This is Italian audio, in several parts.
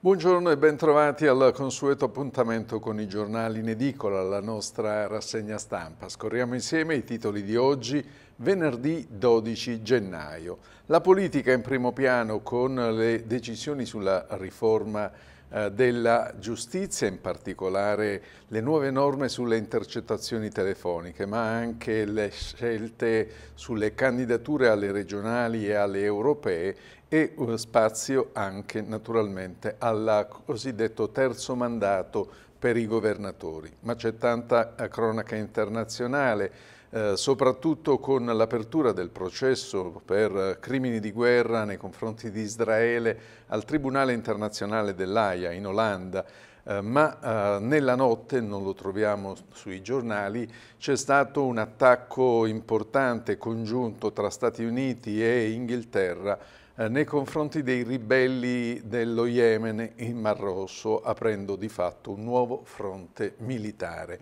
Buongiorno e bentrovati al consueto appuntamento con i giornali in edicola, la nostra rassegna stampa. Scorriamo insieme i titoli di oggi, venerdì 12 gennaio. La politica in primo piano con le decisioni sulla riforma eh, della giustizia, in particolare le nuove norme sulle intercettazioni telefoniche, ma anche le scelte sulle candidature alle regionali e alle europee e eh, spazio anche naturalmente al cosiddetto terzo mandato per i governatori. Ma c'è tanta eh, cronaca internazionale, eh, soprattutto con l'apertura del processo per eh, crimini di guerra nei confronti di Israele al Tribunale internazionale dell'AIA in Olanda, eh, ma nella notte, non lo troviamo sui giornali, c'è stato un attacco importante congiunto tra Stati Uniti e Inghilterra eh, nei confronti dei ribelli dello Yemen in Mar Rosso, aprendo di fatto un nuovo fronte militare.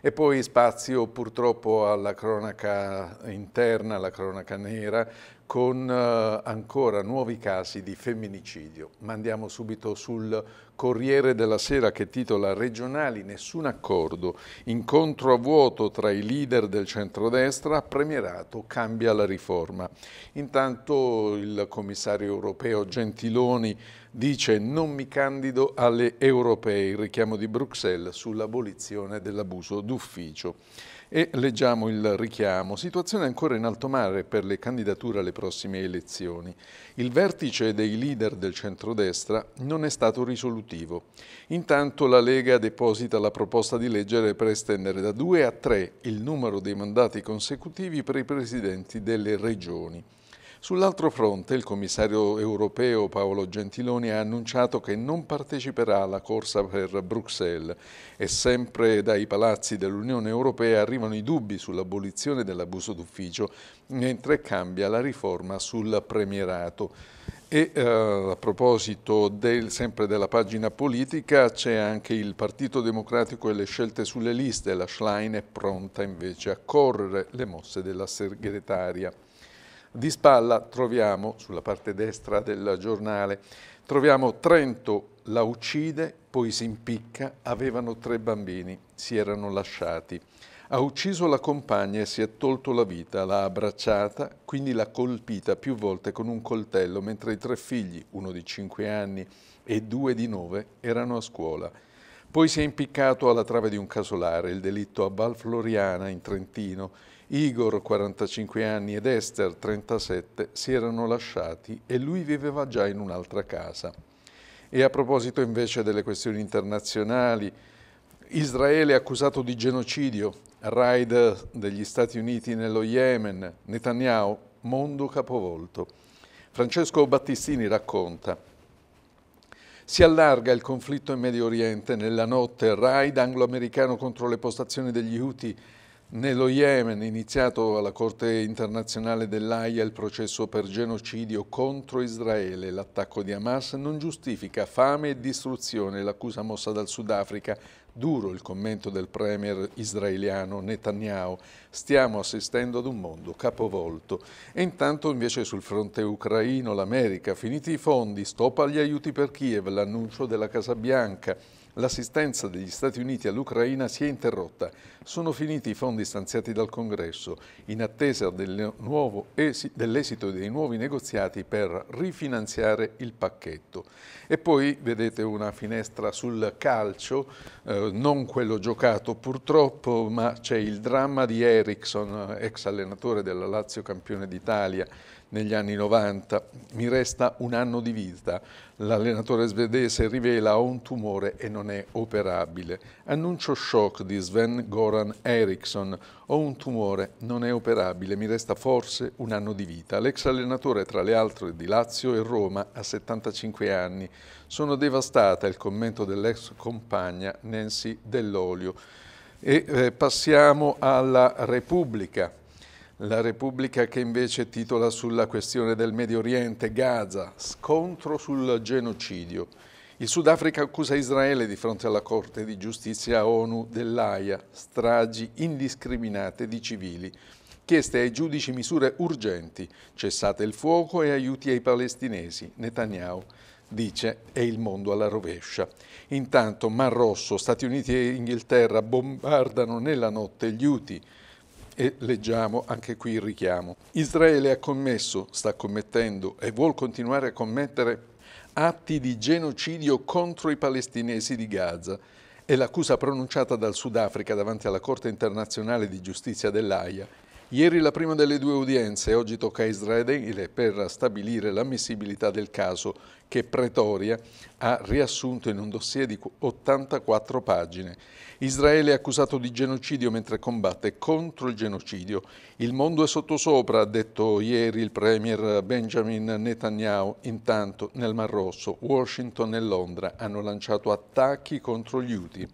E poi spazio purtroppo alla cronaca interna, alla cronaca nera, con eh, ancora nuovi casi di femminicidio. Mandiamo subito sul Corriere della Sera che titola Regionali nessun accordo, incontro a vuoto tra i leader del centrodestra, premierato cambia la riforma. Intanto il commissario europeo Gentiloni dice non mi candido alle europee, il richiamo di Bruxelles sull'abolizione dell'abuso d'ufficio. E leggiamo il richiamo. Situazione ancora in alto mare per le candidature alle prossime elezioni. Il vertice dei leader del centrodestra non è stato risolutivo. Intanto la Lega deposita la proposta di legge per estendere da 2 a 3 il numero dei mandati consecutivi per i presidenti delle regioni. Sull'altro fronte, il commissario europeo Paolo Gentiloni ha annunciato che non parteciperà alla corsa per Bruxelles e sempre dai palazzi dell'Unione Europea arrivano i dubbi sull'abolizione dell'abuso d'ufficio, mentre cambia la riforma sul premierato. E eh, a proposito del, sempre della pagina politica c'è anche il Partito Democratico e le scelte sulle liste, la Schlein è pronta invece a correre le mosse della segretaria. Di spalla troviamo, sulla parte destra del giornale, troviamo Trento la uccide, poi si impicca, avevano tre bambini, si erano lasciati. Ha ucciso la compagna e si è tolto la vita, l'ha abbracciata, quindi l'ha colpita più volte con un coltello, mentre i tre figli, uno di cinque anni e due di nove, erano a scuola. Poi si è impiccato alla trave di un casolare, il delitto a Val Floriana, in Trentino, Igor, 45 anni, ed Esther, 37, si erano lasciati e lui viveva già in un'altra casa. E a proposito invece delle questioni internazionali, Israele accusato di genocidio, raid degli Stati Uniti nello Yemen, Netanyahu, mondo capovolto. Francesco Battistini racconta. Si allarga il conflitto in Medio Oriente nella notte, raid anglo-americano contro le postazioni degli Houthi nello Yemen iniziato alla Corte internazionale dell'AIA il processo per genocidio contro Israele. L'attacco di Hamas non giustifica fame e distruzione, l'accusa mossa dal Sudafrica. Duro il commento del premier israeliano Netanyahu. Stiamo assistendo ad un mondo capovolto. E intanto invece sul fronte ucraino l'America, finiti i fondi, stop agli aiuti per Kiev, l'annuncio della Casa Bianca l'assistenza degli Stati Uniti all'Ucraina si è interrotta. Sono finiti i fondi stanziati dal Congresso, in attesa del dell'esito dei nuovi negoziati per rifinanziare il pacchetto. E poi vedete una finestra sul calcio, eh, non quello giocato purtroppo, ma c'è il dramma di Eriksson, ex allenatore della Lazio campione d'Italia, negli anni 90. Mi resta un anno di vita. L'allenatore svedese rivela ho un tumore e non è operabile. Annuncio shock di Sven Goran Eriksson. Ho un tumore, non è operabile, mi resta forse un anno di vita. L'ex allenatore tra le altre di Lazio e Roma ha 75 anni. Sono devastata il commento dell'ex compagna Nancy Dell'Olio. E eh, passiamo alla Repubblica. La Repubblica che invece titola sulla questione del Medio Oriente, Gaza, scontro sul genocidio. Il Sudafrica accusa Israele di fronte alla Corte di Giustizia ONU dell'AIA, stragi indiscriminate di civili. Chieste ai giudici misure urgenti, cessate il fuoco e aiuti ai palestinesi. Netanyahu dice è il mondo alla rovescia. Intanto Mar Rosso, Stati Uniti e Inghilterra bombardano nella notte gli UTI e leggiamo anche qui il richiamo. Israele ha commesso, sta commettendo e vuol continuare a commettere atti di genocidio contro i palestinesi di Gaza e l'accusa pronunciata dal Sudafrica davanti alla Corte internazionale di giustizia dell'AIA Ieri la prima delle due udienze, oggi tocca a Israele per stabilire l'ammissibilità del caso che Pretoria ha riassunto in un dossier di 84 pagine. Israele è accusato di genocidio mentre combatte contro il genocidio. Il mondo è sottosopra, ha detto ieri il premier Benjamin Netanyahu. Intanto nel Mar Rosso, Washington e Londra hanno lanciato attacchi contro gli UTI.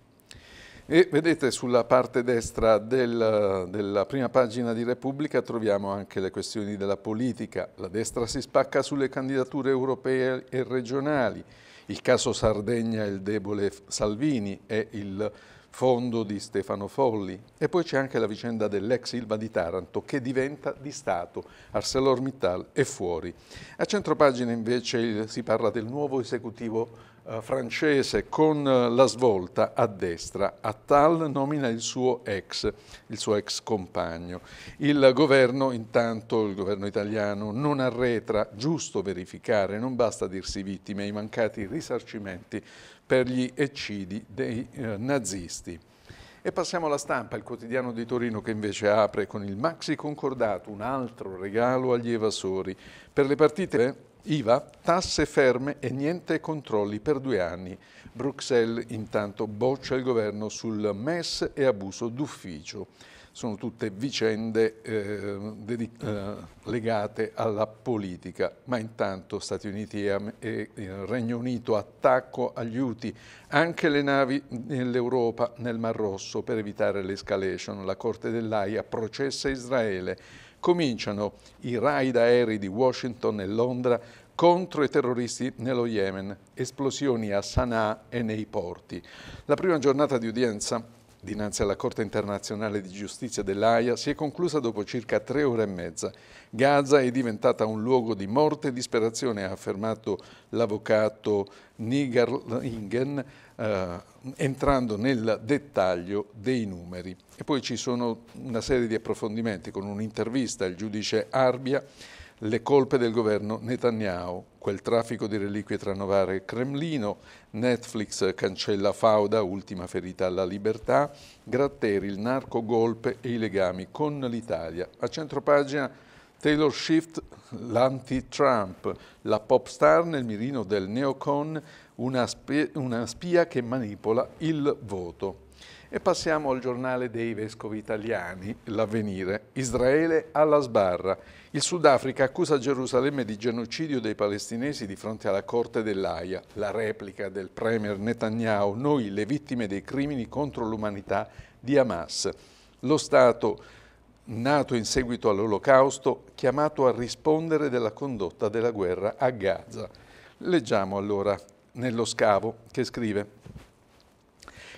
E vedete sulla parte destra del, della prima pagina di Repubblica troviamo anche le questioni della politica. La destra si spacca sulle candidature europee e regionali. Il caso Sardegna e il debole Salvini è il fondo di Stefano Folli. E poi c'è anche la vicenda dell'ex Ilva di Taranto che diventa di Stato. ArcelorMittal è fuori. A centro pagina invece si parla del nuovo esecutivo eh, francese con eh, la svolta a destra. Attal nomina il suo ex, il suo ex compagno. Il governo, intanto, il governo italiano non arretra, giusto verificare, non basta dirsi vittime, i mancati risarcimenti per gli eccidi dei eh, nazisti. E passiamo alla stampa, il quotidiano di Torino che invece apre con il maxi concordato, un altro regalo agli evasori. Per le partite IVA, tasse ferme e niente controlli per due anni. Bruxelles intanto boccia il governo sul MES e abuso d'ufficio. Sono tutte vicende eh, eh, legate alla politica, ma intanto Stati Uniti e, e eh, Regno Unito attacco agli UTI, anche le navi nell'Europa, nel Mar Rosso, per evitare l'escalation. La Corte dell'AIA processa Israele cominciano i raid aerei di Washington e Londra contro i terroristi nello Yemen, esplosioni a Sana'a e nei porti. La prima giornata di udienza dinanzi alla Corte internazionale di giustizia dell'AIA si è conclusa dopo circa tre ore e mezza. Gaza è diventata un luogo di morte e disperazione, ha affermato l'avvocato Nigar Ingen, eh, entrando nel dettaglio dei numeri. E poi ci sono una serie di approfondimenti con un'intervista al giudice Arbia, le colpe del governo Netanyahu, quel traffico di reliquie tra Novara e Cremlino, Netflix cancella Fauda, ultima ferita alla libertà, Gratteri, il narco golpe e i legami con l'Italia. A centropagina Taylor Swift, l'anti-Trump, la pop star nel mirino del neocon, una, una spia che manipola il voto. E passiamo al giornale dei vescovi italiani, l'avvenire. Israele alla sbarra. Il Sudafrica accusa Gerusalemme di genocidio dei palestinesi di fronte alla Corte dell'Aia. La replica del premier Netanyahu, noi le vittime dei crimini contro l'umanità di Hamas. Lo Stato, nato in seguito all'Olocausto, chiamato a rispondere della condotta della guerra a Gaza. Leggiamo allora nello scavo, che scrive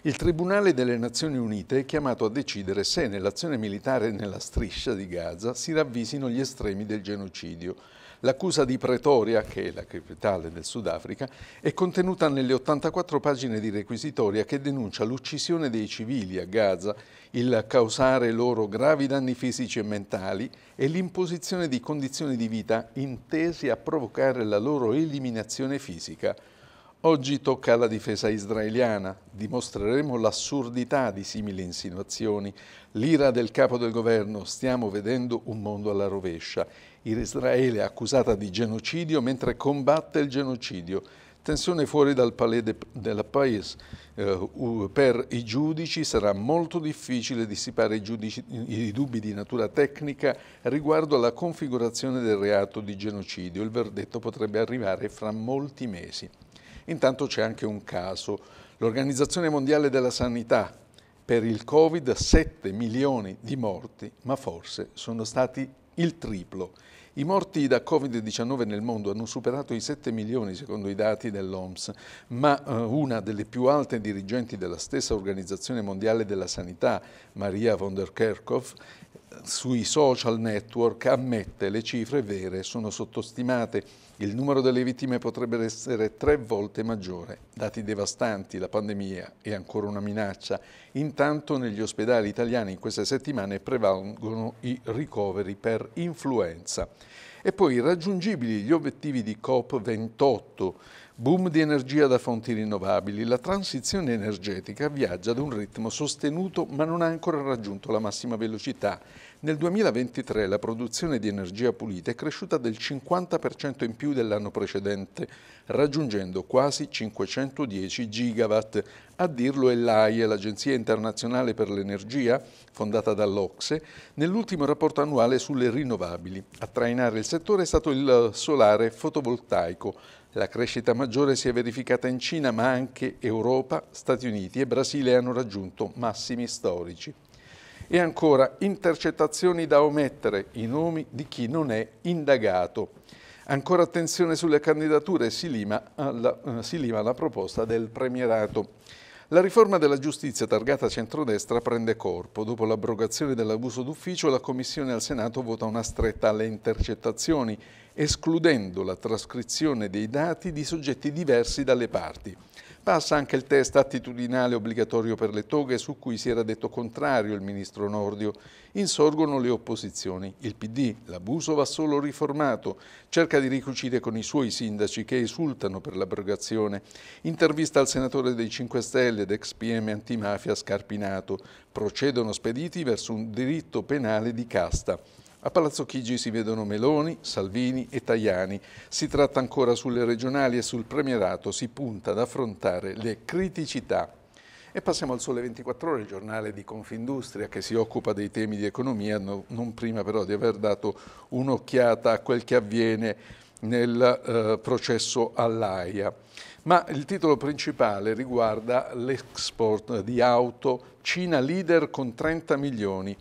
il Tribunale delle Nazioni Unite è chiamato a decidere se nell'azione militare nella striscia di Gaza si ravvisino gli estremi del genocidio. L'accusa di Pretoria, che è la capitale del Sudafrica, è contenuta nelle 84 pagine di requisitoria che denuncia l'uccisione dei civili a Gaza, il causare loro gravi danni fisici e mentali e l'imposizione di condizioni di vita intesi a provocare la loro eliminazione fisica. Oggi tocca alla difesa israeliana. Dimostreremo l'assurdità di simili insinuazioni. L'ira del capo del governo. Stiamo vedendo un mondo alla rovescia. Israele accusata di genocidio mentre combatte il genocidio. Tensione fuori dal palais de, della Paese. Uh, per i giudici sarà molto difficile dissipare i, giudici, i dubbi di natura tecnica riguardo alla configurazione del reato di genocidio. Il verdetto potrebbe arrivare fra molti mesi. Intanto c'è anche un caso. L'Organizzazione Mondiale della Sanità per il Covid 7 milioni di morti, ma forse sono stati il triplo. I morti da Covid-19 nel mondo hanno superato i 7 milioni secondo i dati dell'OMS, ma eh, una delle più alte dirigenti della stessa Organizzazione Mondiale della Sanità, Maria von der Kerkhoff, sui social network ammette le cifre vere sono sottostimate, il numero delle vittime potrebbe essere tre volte maggiore. Dati devastanti, la pandemia è ancora una minaccia. Intanto negli ospedali italiani in queste settimane prevalgono i ricoveri per influenza. E poi raggiungibili gli obiettivi di COP28 Boom di energia da fonti rinnovabili, la transizione energetica viaggia ad un ritmo sostenuto ma non ha ancora raggiunto la massima velocità. Nel 2023 la produzione di energia pulita è cresciuta del 50% in più dell'anno precedente, raggiungendo quasi 510 gigawatt. A dirlo è l'AIE, l'Agenzia internazionale per l'energia, fondata dall'Ocse, nell'ultimo rapporto annuale sulle rinnovabili. A trainare il settore è stato il solare fotovoltaico, la crescita maggiore si è verificata in Cina, ma anche Europa, Stati Uniti e Brasile hanno raggiunto massimi storici. E ancora, intercettazioni da omettere, i nomi di chi non è indagato. Ancora attenzione sulle candidature, si lima alla, eh, si lima alla proposta del premierato. La riforma della giustizia targata centrodestra prende corpo. Dopo l'abrogazione dell'abuso d'ufficio, la Commissione al Senato vota una stretta alle intercettazioni escludendo la trascrizione dei dati di soggetti diversi dalle parti. Passa anche il test attitudinale obbligatorio per le toghe su cui si era detto contrario il ministro Nordio. Insorgono le opposizioni. Il PD, l'abuso va solo riformato, cerca di ricucire con i suoi sindaci che esultano per l'abrogazione. Intervista al senatore dei 5 Stelle ed ex PM antimafia Scarpinato. Procedono spediti verso un diritto penale di casta. A Palazzo Chigi si vedono Meloni, Salvini e Tajani. Si tratta ancora sulle regionali e sul premierato, si punta ad affrontare le criticità. E passiamo al Sole 24 Ore, il giornale di Confindustria che si occupa dei temi di economia, non prima però di aver dato un'occhiata a quel che avviene nel eh, processo all'AIA. Ma il titolo principale riguarda l'export di auto Cina leader con 30 milioni.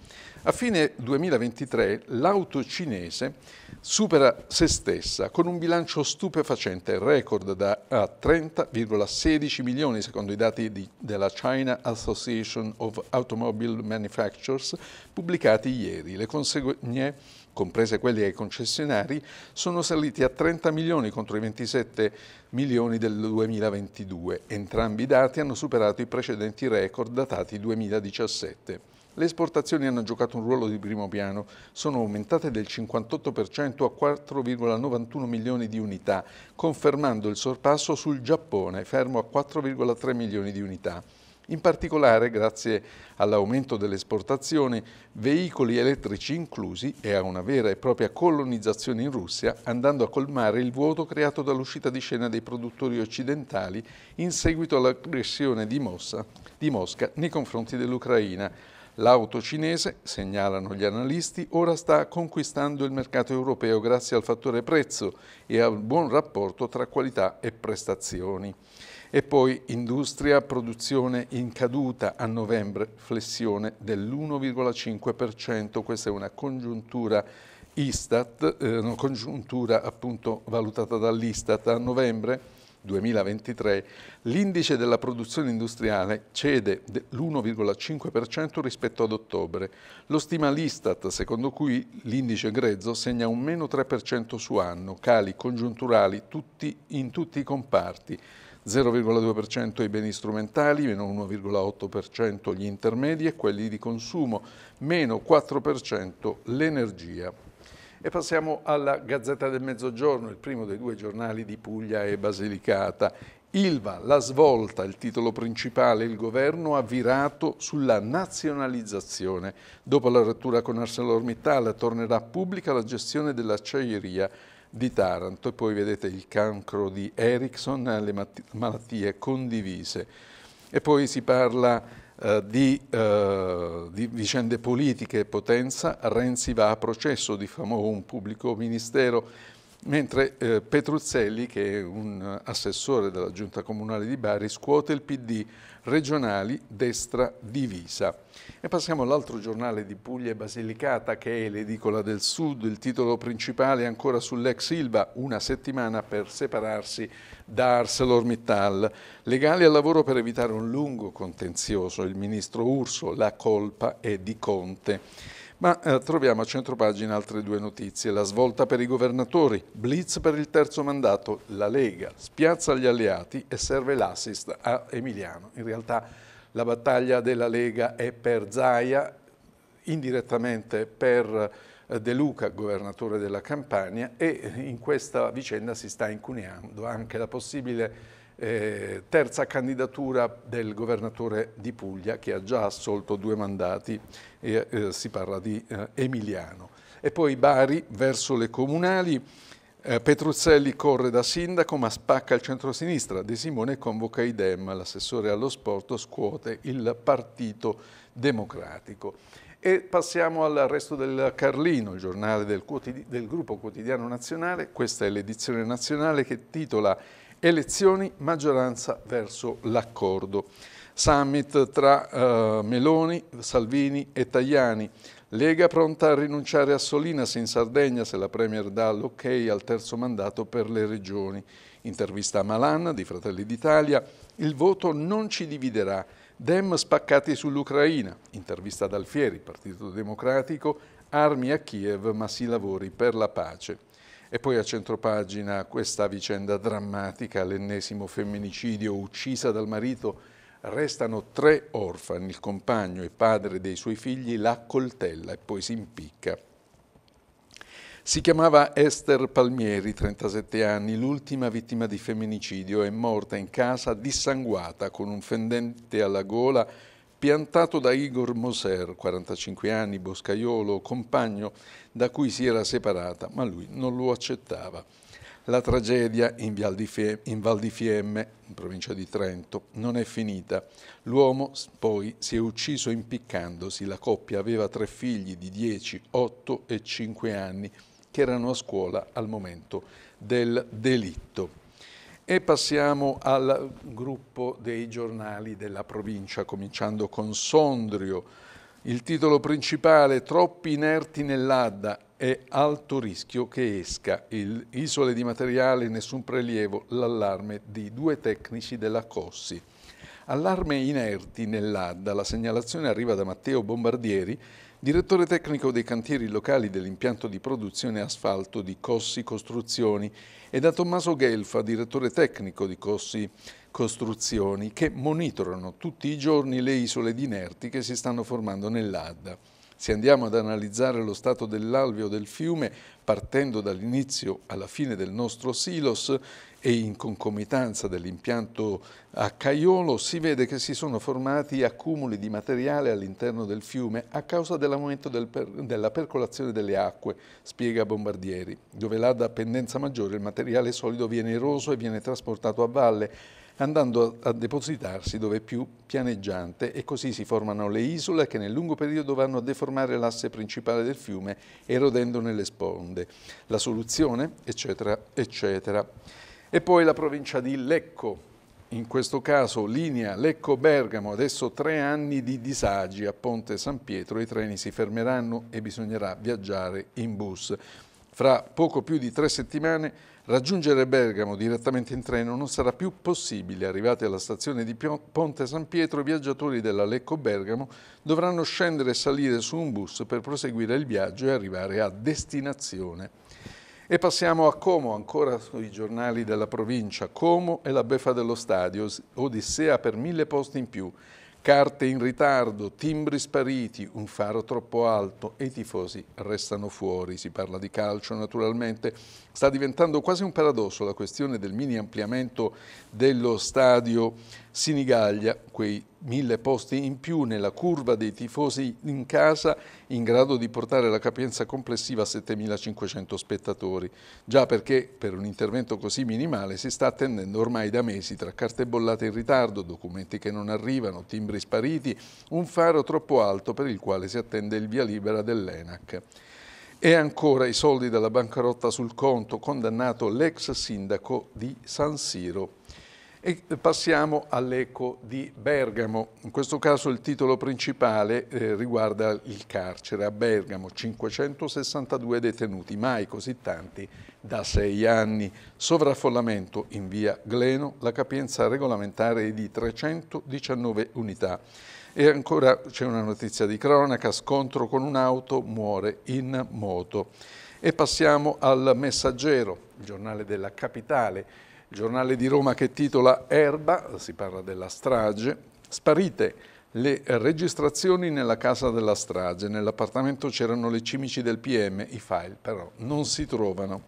A fine 2023 l'auto cinese supera se stessa con un bilancio stupefacente, record da 30,16 milioni secondo i dati di, della China Association of Automobile Manufacturers pubblicati ieri. Le conseguenze comprese quelli ai concessionari, sono saliti a 30 milioni contro i 27 milioni del 2022. Entrambi i dati hanno superato i precedenti record datati 2017. Le esportazioni hanno giocato un ruolo di primo piano, sono aumentate del 58% a 4,91 milioni di unità, confermando il sorpasso sul Giappone, fermo a 4,3 milioni di unità. In particolare, grazie all'aumento delle esportazioni, veicoli elettrici inclusi e a una vera e propria colonizzazione in Russia, andando a colmare il vuoto creato dall'uscita di scena dei produttori occidentali in seguito all'aggressione di, di Mosca nei confronti dell'Ucraina, L'auto cinese, segnalano gli analisti, ora sta conquistando il mercato europeo grazie al fattore prezzo e al buon rapporto tra qualità e prestazioni e poi industria, produzione in caduta a novembre, flessione dell'1,5%, questa è una congiuntura Istat, eh, una congiuntura appunto valutata dall'Istat a novembre 2023, l'indice della produzione industriale cede l'1,5% rispetto ad ottobre. Lo stima l'Istat, secondo cui l'indice grezzo segna un meno 3% su anno, cali congiunturali tutti, in tutti i comparti. 0,2% i beni strumentali, meno 1,8% gli intermedi e quelli di consumo, meno 4% l'energia. E passiamo alla Gazzetta del Mezzogiorno, il primo dei due giornali di Puglia e Basilicata. Ilva, la svolta, il titolo principale, il governo ha virato sulla nazionalizzazione. Dopo la rottura con ArcelorMittal tornerà pubblica la gestione dell'acciaieria di Taranto e poi vedete il cancro di Erickson, le malattie condivise. E poi si parla eh, di, eh, di, vicende politiche e potenza, Renzi va a processo, diffamò un pubblico ministero mentre eh, Petruzzelli, che è un eh, assessore della giunta comunale di Bari, scuote il PD regionali destra divisa. E passiamo all'altro giornale di Puglia e Basilicata che è l'edicola del sud, il titolo principale è ancora sull'ex Silva, una settimana per separarsi da ArcelorMittal. Legali al lavoro per evitare un lungo contenzioso, il ministro Urso, la colpa è di Conte. Ma eh, troviamo a centropagina altre due notizie. La svolta per i governatori, blitz per il terzo mandato, la Lega spiazza gli alleati e serve l'assist a Emiliano. In realtà la battaglia della Lega è per Zaia, indirettamente per eh, De Luca, governatore della Campania, e in questa vicenda si sta incuneando anche la possibile eh, terza candidatura del governatore di Puglia che ha già assolto due mandati e eh, si parla di eh, Emiliano. E poi Bari verso le comunali, eh, Petruzzelli corre da sindaco ma spacca il centro-sinistra, De Simone convoca i Dem, l'assessore allo sport scuote il partito democratico. E passiamo al resto del Carlino, il giornale del, del gruppo quotidiano nazionale, questa è l'edizione nazionale che titola Elezioni, maggioranza verso l'accordo. Summit tra eh, Meloni, Salvini e Tajani. Lega pronta a rinunciare a Solinas in Sardegna se la Premier dà l'ok al terzo mandato per le regioni. Intervista a Malan di Fratelli d'Italia. Il voto non ci dividerà. Dem spaccati sull'Ucraina. Intervista ad Alfieri, Partito Democratico. Armi a Kiev ma si lavori per la pace. E poi a centropagina questa vicenda drammatica, l'ennesimo femminicidio, uccisa dal marito, restano tre orfani, il compagno e padre dei suoi figli la coltella e poi si impicca. Si chiamava Esther Palmieri, 37 anni, l'ultima vittima di femminicidio, è morta in casa dissanguata con un fendente alla gola Piantato da Igor Moser, 45 anni, boscaiolo, compagno da cui si era separata, ma lui non lo accettava. La tragedia in, Val di Fiemme, in provincia di Trento, non è finita. L'uomo poi si è ucciso impiccandosi. La coppia aveva tre figli di 10, 8 e 5 anni che erano a scuola al momento del delitto. E passiamo al gruppo dei giornali della provincia, cominciando con Sondrio. Il titolo principale, troppi inerti nell'Adda, è alto rischio che esca. Il, isole di materiale, nessun prelievo, l'allarme di due tecnici della Cossi. Allarme inerti nell'Adda, la segnalazione arriva da Matteo Bombardieri, Direttore tecnico dei cantieri locali dell'impianto di produzione asfalto di Cossi Costruzioni e da Tommaso Gelfa, direttore tecnico di Cossi Costruzioni, che monitorano tutti i giorni le isole di Nerti che si stanno formando nell'Adda. Se andiamo ad analizzare lo stato dell'alveo del fiume, partendo dall'inizio alla fine del nostro silos, e in concomitanza dell'impianto a Caiolo si vede che si sono formati accumuli di materiale all'interno del fiume a causa dell'aumento del per, della percolazione delle acque, spiega Bombardieri, dove là da pendenza maggiore il materiale solido viene eroso e viene trasportato a valle, andando a depositarsi dove è più pianeggiante e così si formano le isole che nel lungo periodo vanno a deformare l'asse principale del fiume erodendone le sponde. La soluzione, eccetera, eccetera. E poi la provincia di Lecco, in questo caso linea Lecco-Bergamo, adesso tre anni di disagi a Ponte San Pietro, i treni si fermeranno e bisognerà viaggiare in bus. Fra poco più di tre settimane raggiungere Bergamo direttamente in treno non sarà più possibile. Arrivati alla stazione di Ponte San Pietro, i viaggiatori della Lecco Bergamo dovranno scendere e salire su un bus per proseguire il viaggio e arrivare a destinazione. E passiamo a Como, ancora sui giornali della provincia. Como e la beffa dello stadio, Odissea per mille posti in più. Carte in ritardo, timbri spariti, un faro troppo alto e i tifosi restano fuori. Si parla di calcio naturalmente. Sta diventando quasi un paradosso la questione del mini ampliamento dello stadio Sinigaglia, quei mille posti in più nella curva dei tifosi in casa in grado di portare la capienza complessiva a 7.500 spettatori, già perché per un intervento così minimale si sta attendendo ormai da mesi tra carte bollate in ritardo, documenti che non arrivano, timbri spariti, un faro troppo alto per il quale si attende il via libera dell'ENAC. E ancora i soldi della bancarotta sul conto, condannato l'ex sindaco di San Siro. E passiamo all'eco di Bergamo. In questo caso il titolo principale eh, riguarda il carcere. A Bergamo 562 detenuti, mai così tanti da sei anni. Sovraffollamento in via Gleno, la capienza regolamentare è di 319 unità. E ancora c'è una notizia di cronaca, scontro con un'auto, muore in moto. E passiamo al Messaggero, il giornale della capitale il giornale di Roma che titola Erba, si parla della strage, sparite le registrazioni nella casa della strage, nell'appartamento c'erano le cimici del PM, i file però non si trovano.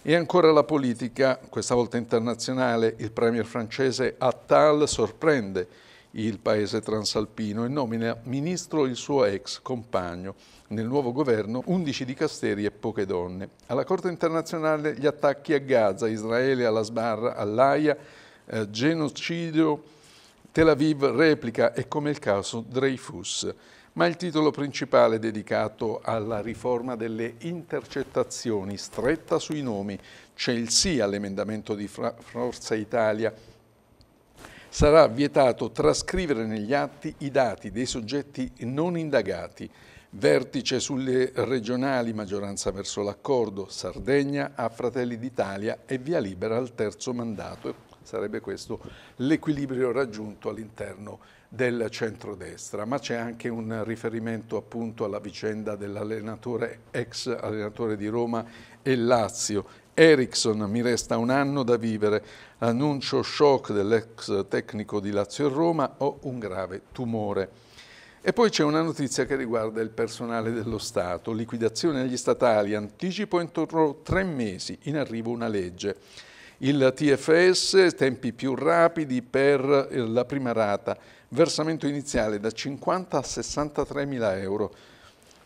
E ancora la politica, questa volta internazionale, il premier francese Attal sorprende il paese transalpino e nomina ministro il suo ex compagno. Nel nuovo governo 11 dicasteri e poche donne. Alla Corte internazionale gli attacchi a Gaza, Israele alla sbarra, all'AIA, eh, genocidio, Tel Aviv replica e come il caso Dreyfus ma il titolo principale dedicato alla riforma delle intercettazioni, stretta sui nomi. C'è il sì all'emendamento di Forza Italia sarà vietato trascrivere negli atti i dati dei soggetti non indagati. Vertice sulle regionali, maggioranza verso l'accordo, Sardegna a Fratelli d'Italia e via libera al terzo mandato. Sarebbe questo l'equilibrio raggiunto all'interno del centrodestra, ma c'è anche un riferimento appunto alla vicenda dell'allenatore ex allenatore di Roma e Lazio Ericsson, mi resta un anno da vivere, annuncio shock dell'ex tecnico di Lazio e Roma, ho un grave tumore. E poi c'è una notizia che riguarda il personale dello Stato, liquidazione agli statali, anticipo intorno a tre mesi, in arrivo una legge. Il TFS, tempi più rapidi per la prima rata, versamento iniziale da 50 a 63 mila euro,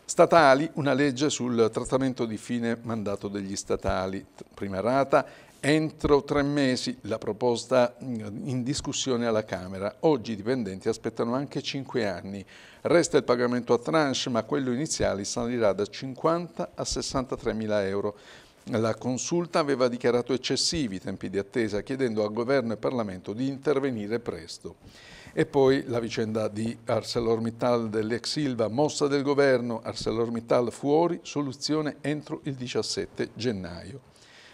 Statali, una legge sul trattamento di fine mandato degli statali, prima rata, entro tre mesi la proposta in discussione alla Camera. Oggi i dipendenti aspettano anche cinque anni. Resta il pagamento a tranche, ma quello iniziale salirà da 50 a 63 mila euro. La consulta aveva dichiarato eccessivi i tempi di attesa, chiedendo al Governo e Parlamento di intervenire presto. E poi la vicenda di ArcelorMittal dell'ex Silva, mossa del governo, ArcelorMittal fuori, soluzione entro il 17 gennaio.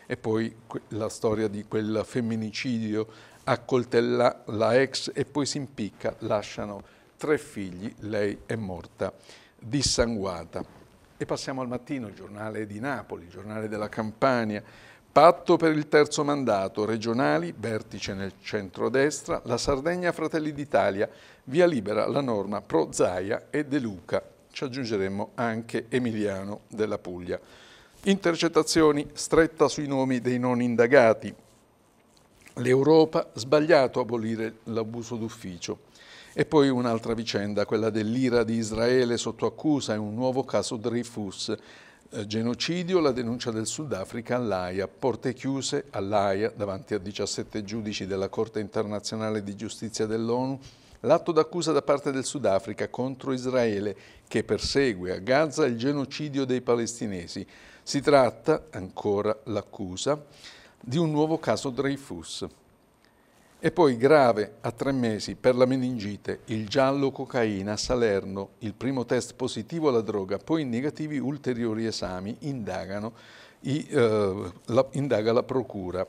E poi la storia di quel femminicidio, accoltella la ex e poi si impicca, lasciano tre figli, lei è morta, dissanguata. E passiamo al mattino, il giornale di Napoli, il giornale della Campania, Patto per il terzo mandato, regionali, vertice nel centrodestra, la Sardegna Fratelli d'Italia, via libera la norma pro Zaia e De Luca. Ci aggiungeremmo anche Emiliano della Puglia. Intercettazioni, stretta sui nomi dei non indagati. L'Europa, sbagliato abolire l'abuso d'ufficio. E poi un'altra vicenda, quella dell'ira di Israele sotto accusa e un nuovo caso Dreyfus eh, genocidio, la denuncia del Sudafrica all'AIA, porte chiuse all'AIA davanti a 17 giudici della Corte internazionale di giustizia dell'ONU, l'atto d'accusa da parte del Sudafrica contro Israele che persegue a Gaza il genocidio dei palestinesi. Si tratta, ancora l'accusa, di un nuovo caso Dreyfus. E poi grave a tre mesi per la meningite, il giallo cocaina a Salerno, il primo test positivo alla droga, poi negativi ulteriori esami, indagano, i, eh, la, indaga la procura.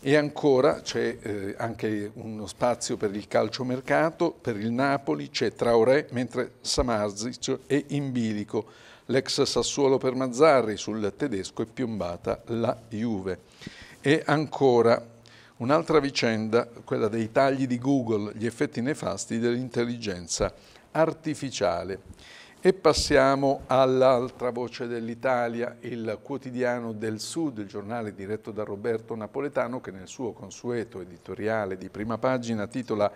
E ancora c'è eh, anche uno spazio per il calciomercato, per il Napoli c'è Traoré mentre Samarzic è in bilico, l'ex Sassuolo per Mazzarri sul tedesco è piombata la Juve. E ancora Un'altra vicenda, quella dei tagli di Google, gli effetti nefasti dell'intelligenza artificiale. E passiamo all'altra voce dell'Italia, il quotidiano del Sud, il giornale diretto da Roberto Napoletano che nel suo consueto editoriale di prima pagina titola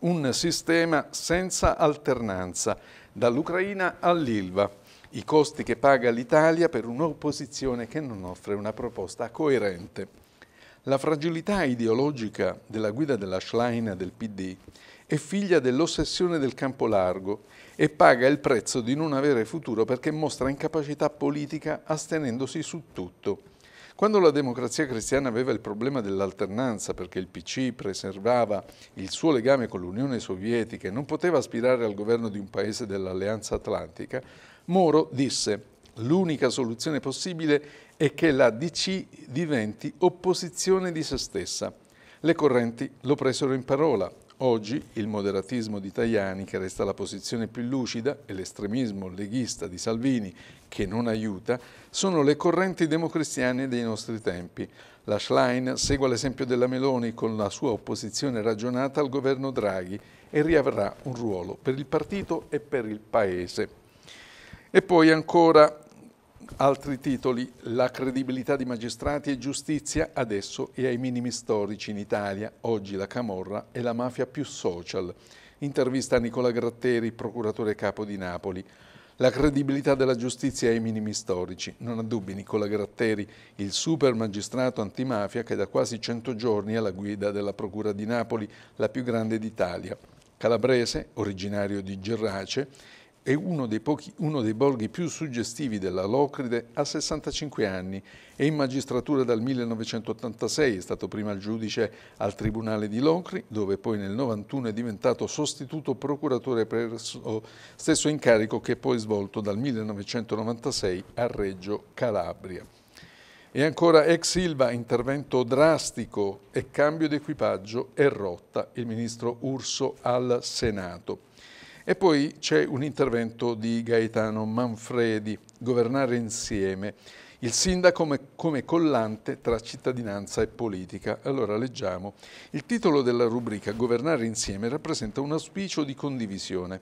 Un sistema senza alternanza, dall'Ucraina all'Ilva. I costi che paga l'Italia per un'opposizione che non offre una proposta coerente. La fragilità ideologica della guida della Schlein del PD è figlia dell'ossessione del campo largo e paga il prezzo di non avere futuro perché mostra incapacità politica astenendosi su tutto. Quando la democrazia cristiana aveva il problema dell'alternanza perché il PC preservava il suo legame con l'Unione Sovietica e non poteva aspirare al governo di un paese dell'Alleanza Atlantica, Moro disse L'unica soluzione possibile è che la DC diventi opposizione di se stessa. Le correnti lo presero in parola. Oggi il moderatismo di Tajani, che resta la posizione più lucida, e l'estremismo leghista di Salvini, che non aiuta, sono le correnti democristiane dei nostri tempi. La Schlein segue l'esempio della Meloni con la sua opposizione ragionata al governo Draghi e riavrà un ruolo per il partito e per il paese. E poi ancora Altri titoli, la credibilità di magistrati e giustizia adesso è ai minimi storici in Italia, oggi la Camorra è la mafia più social. Intervista a Nicola Gratteri, procuratore capo di Napoli. La credibilità della giustizia è ai minimi storici. Non ha dubbi Nicola Gratteri, il super magistrato antimafia che da quasi 100 giorni è alla guida della Procura di Napoli, la più grande d'Italia. Calabrese, originario di Gerrace, è uno dei, pochi, uno dei, borghi più suggestivi della Locride, a 65 anni e in magistratura dal 1986 è stato prima giudice al Tribunale di Locri, dove poi nel 91 è diventato sostituto procuratore presso stesso incarico che è poi svolto dal 1996 a Reggio Calabria. E ancora ex Silva, intervento drastico e cambio di equipaggio e rotta, il ministro Urso al Senato. E poi c'è un intervento di Gaetano Manfredi, Governare insieme, il sindaco come, collante tra cittadinanza e politica. Allora leggiamo, il titolo della rubrica Governare insieme rappresenta un auspicio di condivisione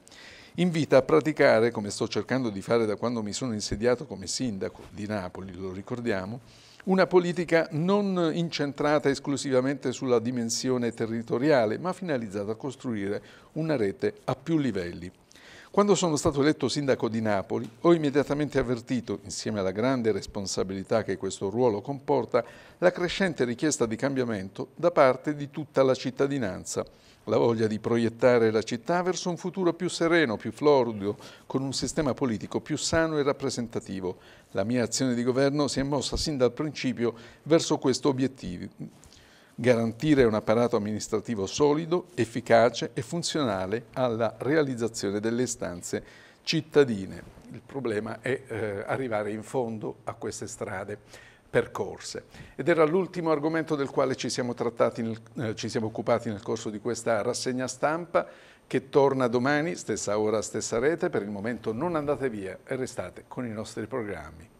invita a praticare, come sto cercando di fare da quando mi sono insediato come sindaco di Napoli, lo ricordiamo, una politica non incentrata esclusivamente sulla dimensione territoriale, ma finalizzata a costruire una rete a più livelli. Quando sono stato eletto sindaco di Napoli ho immediatamente avvertito, insieme alla grande responsabilità che questo ruolo comporta, la crescente richiesta di cambiamento da parte di tutta la cittadinanza, la voglia di proiettare la città verso un futuro più sereno, più florido, con un sistema politico più sano e rappresentativo. La mia azione di governo si è mossa sin dal principio verso questo obiettivo garantire un apparato amministrativo solido, efficace e funzionale alla realizzazione delle istanze cittadine. Il problema è eh, arrivare in fondo a queste strade percorse. Ed era l'ultimo argomento del quale ci siamo, nel, eh, ci siamo occupati nel corso di questa rassegna stampa che torna domani, stessa ora, stessa rete. Per il momento non andate via e restate con i nostri programmi.